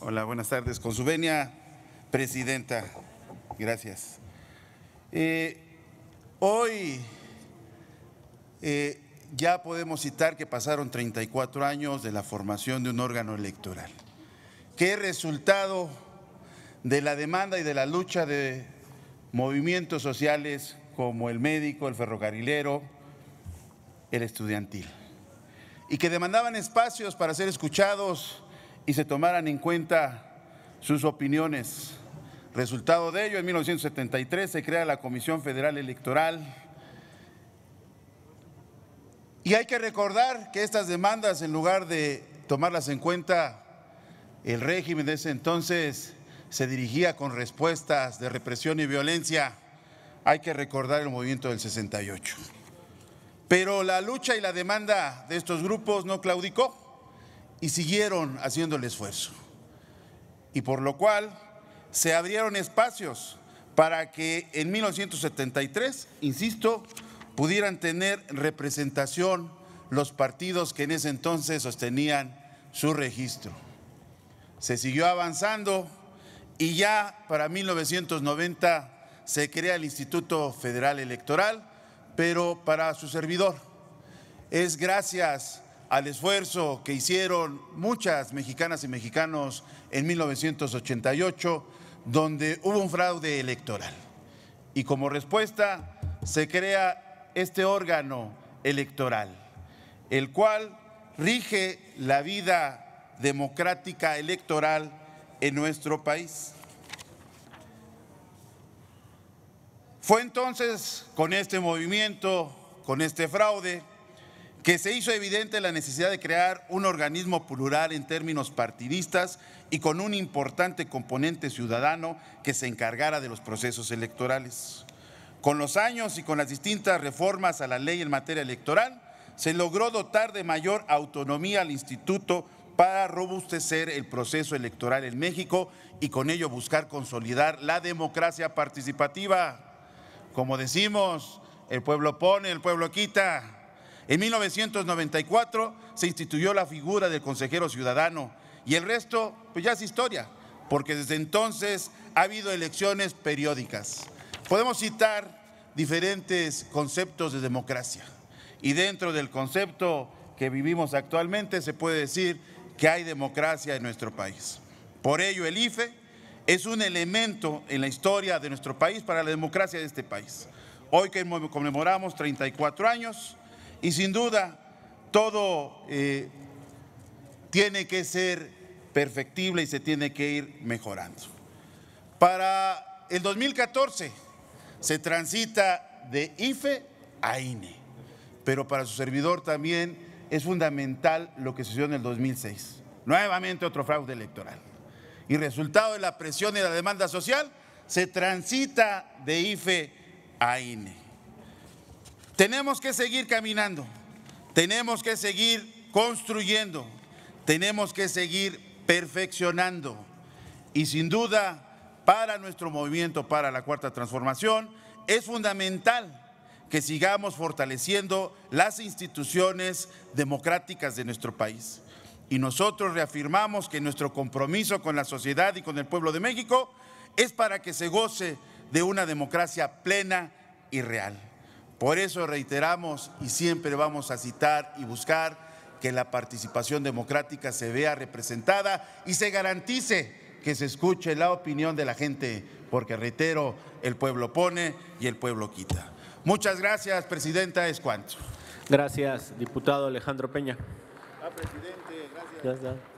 Hola, buenas tardes. Con su venia, presidenta. Gracias. Eh, hoy eh, ya podemos citar que pasaron 34 años de la formación de un órgano electoral, que es resultado de la demanda y de la lucha de movimientos sociales como el médico, el ferrocarrilero, el estudiantil, y que demandaban espacios para ser escuchados y se tomaran en cuenta sus opiniones. Resultado de ello, en 1973 se crea la Comisión Federal Electoral. Y hay que recordar que estas demandas, en lugar de tomarlas en cuenta, el régimen de ese entonces se dirigía con respuestas de represión y violencia. Hay que recordar el movimiento del 68. Pero la lucha y la demanda de estos grupos no claudicó y siguieron haciendo el esfuerzo. Y por lo cual se abrieron espacios para que en 1973, insisto, pudieran tener representación los partidos que en ese entonces sostenían su registro. Se siguió avanzando y ya para 1990 se crea el Instituto Federal Electoral, pero para su servidor es gracias al esfuerzo que hicieron muchas mexicanas y mexicanos en 1988, donde hubo un fraude electoral. Y como respuesta se crea este órgano electoral, el cual rige la vida democrática electoral en nuestro país. Fue entonces con este movimiento, con este fraude, que se hizo evidente la necesidad de crear un organismo plural en términos partidistas y con un importante componente ciudadano que se encargara de los procesos electorales. Con los años y con las distintas reformas a la ley en materia electoral, se logró dotar de mayor autonomía al instituto para robustecer el proceso electoral en México y con ello buscar consolidar la democracia participativa. Como decimos, el pueblo pone, el pueblo quita. En 1994 se instituyó la figura del consejero ciudadano y el resto pues ya es historia, porque desde entonces ha habido elecciones periódicas. Podemos citar diferentes conceptos de democracia y dentro del concepto que vivimos actualmente se puede decir que hay democracia en nuestro país. Por ello el IFE es un elemento en la historia de nuestro país para la democracia de este país. Hoy que conmemoramos 34 años, y sin duda todo eh, tiene que ser perfectible y se tiene que ir mejorando. Para el 2014 se transita de IFE a INE, pero para su servidor también es fundamental lo que sucedió en el 2006. Nuevamente otro fraude electoral. Y resultado de la presión y la demanda social, se transita de IFE a INE. Tenemos que seguir caminando, tenemos que seguir construyendo, tenemos que seguir perfeccionando. Y sin duda, para nuestro movimiento, para la cuarta transformación, es fundamental que sigamos fortaleciendo las instituciones democráticas de nuestro país. Y nosotros reafirmamos que nuestro compromiso con la sociedad y con el pueblo de México es para que se goce de una democracia plena y real. Por eso reiteramos y siempre vamos a citar y buscar que la participación democrática se vea representada y se garantice que se escuche la opinión de la gente, porque reitero, el pueblo pone y el pueblo quita. Muchas gracias, presidenta, es Gracias, diputado Alejandro Peña. Ah, presidente, gracias.